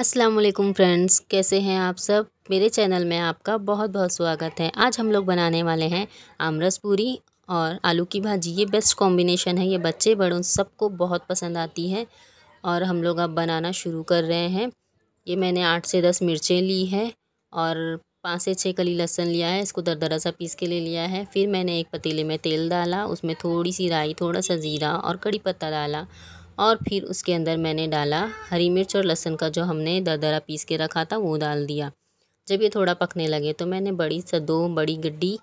अस्सलाम वालेकुम फ्रेंड्स कैसे हैं आप सब मेरे चैनल में आपका बहुत बहुत स्वागत है आज हम लोग बनाने वाले हैं आमरस पूरी और आलू की भाजी ये बेस्ट कॉम्बिनेशन है ये बच्चे बड़ों सबको बहुत पसंद आती है और हम लोग अब बनाना शुरू कर रहे हैं ये मैंने आठ से दस मिर्चें ली हैं और पाँच से छः कली लहसन लिया है इसको दरदरा सा पीस के ले लिया है फिर मैंने एक पतीले में तेल डाला उसमें थोड़ी सी राई थोड़ा सा ज़ीरा और कड़ी पत्ता डाला और फिर उसके अंदर मैंने डाला हरी मिर्च और लहसुन का जो हमने दरदरा पीस के रखा था वो डाल दिया जब ये थोड़ा पकने लगे तो मैंने बड़ी सा दो बड़ी गड्डी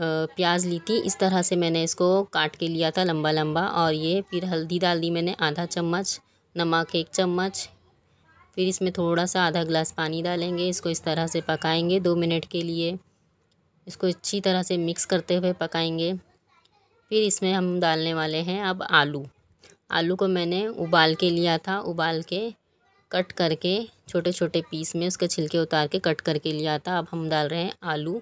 प्याज ली थी इस तरह से मैंने इसको काट के लिया था लंबा लंबा और ये फिर हल्दी डाल दी मैंने आधा चम्मच नमक एक चम्मच फिर इसमें थोड़ा सा आधा गिलास पानी डालेंगे इसको इस तरह से पकाएंगे दो मिनट के लिए इसको अच्छी तरह से मिक्स करते हुए पकाएंगे फिर इसमें हम डालने वाले हैं अब आलू आलू को मैंने उबाल के लिया था उबाल के कट करके छोटे छोटे पीस में उसके छिलके उतार के कट करके लिया था अब हम डाल रहे हैं आलू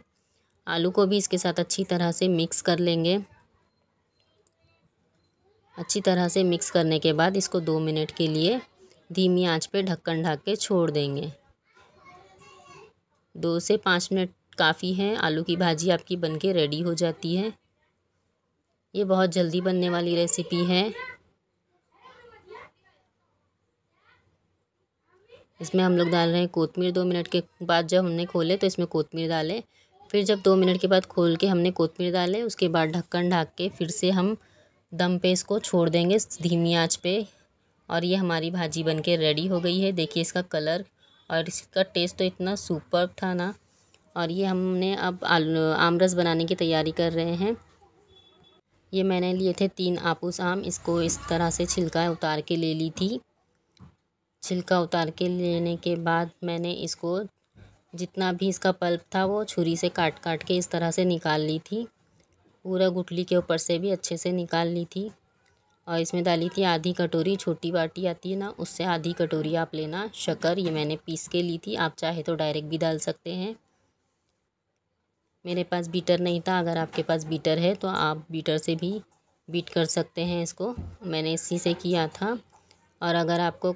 आलू को भी इसके साथ अच्छी तरह से मिक्स कर लेंगे अच्छी तरह से मिक्स करने के बाद इसको दो मिनट के लिए धीमी आंच पे ढक्कन ढाक के छोड़ देंगे दो से पाँच मिनट काफ़ी है आलू की भाजी आपकी बनके रेडी हो जाती है ये बहुत जल्दी बनने वाली रेसिपी है इसमें हम लोग डाल रहे हैं कोतमीर दो मिनट के बाद जब हमने खोले तो इसमें कोतमीर डालें फिर जब दो मिनट के बाद खोल के हमने कोतमीर डाले उसके बाद ढक्कन ढाक के फिर से हम दम पे इसको छोड़ देंगे धीमी आँच पे और ये हमारी भाजी बन के रेडी हो गई है देखिए इसका कलर और इसका टेस्ट तो इतना सुपर था ना और ये हमने अब आमरस बनाने की तैयारी कर रहे हैं ये मैंने लिए थे तीन आपूस आम इसको इस तरह से छिलका उतार के ले ली थी छिलका उतार के लेने के बाद मैंने इसको जितना भी इसका पल्प था वो छुरी से काट काट के इस तरह से निकाल ली थी पूरा गुटली के ऊपर से भी अच्छे से निकाल ली थी और इसमें डाली थी आधी कटोरी छोटी बाटी आती है ना उससे आधी कटोरी आप लेना शक्कर ये मैंने पीस के ली थी आप चाहे तो डायरेक्ट भी डाल सकते हैं मेरे पास बीटर नहीं था अगर आपके पास बीटर है तो आप बीटर से भी बीट कर सकते हैं इसको मैंने इसी से किया था और अगर आपको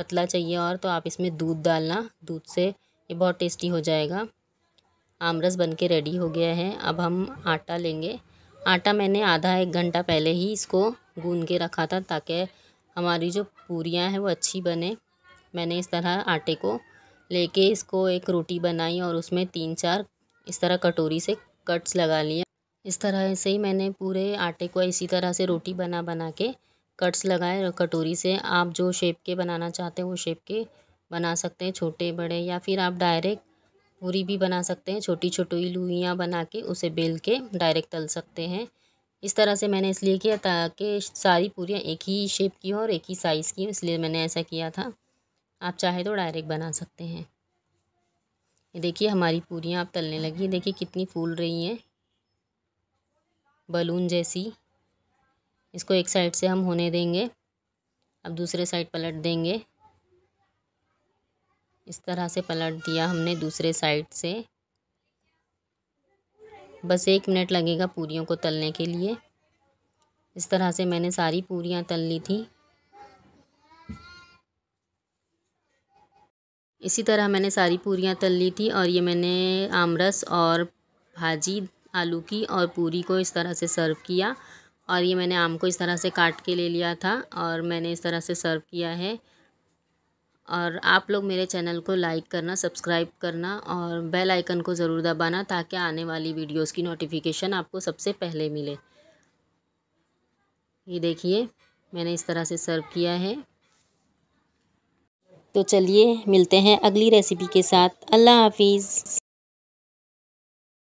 पतला चाहिए और तो आप इसमें दूध डालना दूध से ये बहुत टेस्टी हो जाएगा आमरस बन के रेडी हो गया है अब हम आटा लेंगे आटा मैंने आधा एक घंटा पहले ही इसको गून के रखा था ताकि हमारी जो पूरियां हैं वो अच्छी बने मैंने इस तरह आटे को लेके इसको एक रोटी बनाई और उसमें तीन चार इस तरह कटोरी से कट्स लगा लिए इस तरह से ही मैंने पूरे आटे को इसी तरह से रोटी बना बना के कट्स लगाएं कटोरी से आप जो शेप के बनाना चाहते हैं वो शेप के बना सकते हैं छोटे बड़े या फिर आप डायरेक्ट पूरी भी बना सकते हैं छोटी छोटी लुइयाँ बना के उसे बेल के डायरेक्ट तल सकते हैं इस तरह से मैंने इसलिए किया ताकि सारी पूरियाँ एक ही शेप की हों और एक ही साइज़ की हों इसलिए मैंने ऐसा किया था आप चाहे तो डायरेक्ट बना सकते हैं ये देखिए हमारी पूरियाँ आप तलने लगी देखिए कितनी फूल रही हैं बलून जैसी इसको एक साइड से हम होने देंगे अब दूसरे साइड पलट देंगे इस तरह से पलट दिया हमने दूसरे साइड से बस एक मिनट लगेगा पूरियों को तलने के लिए इस तरह से मैंने सारी पूरियाँ तल ली थी इसी तरह मैंने सारी पूरियाँ तल ली थी और ये मैंने आमरस और भाजी आलू की और पूरी को इस तरह से सर्व किया और ये मैंने आम को इस तरह से काट के ले लिया था और मैंने इस तरह से सर्व किया है और आप लोग मेरे चैनल को लाइक करना सब्सक्राइब करना और बेल आइकन को ज़रूर दबाना ताकि आने वाली वीडियोस की नोटिफिकेशन आपको सबसे पहले मिले ये देखिए मैंने इस तरह से सर्व किया है तो चलिए मिलते हैं अगली रेसिपी के साथ अल्लाह हाफिज़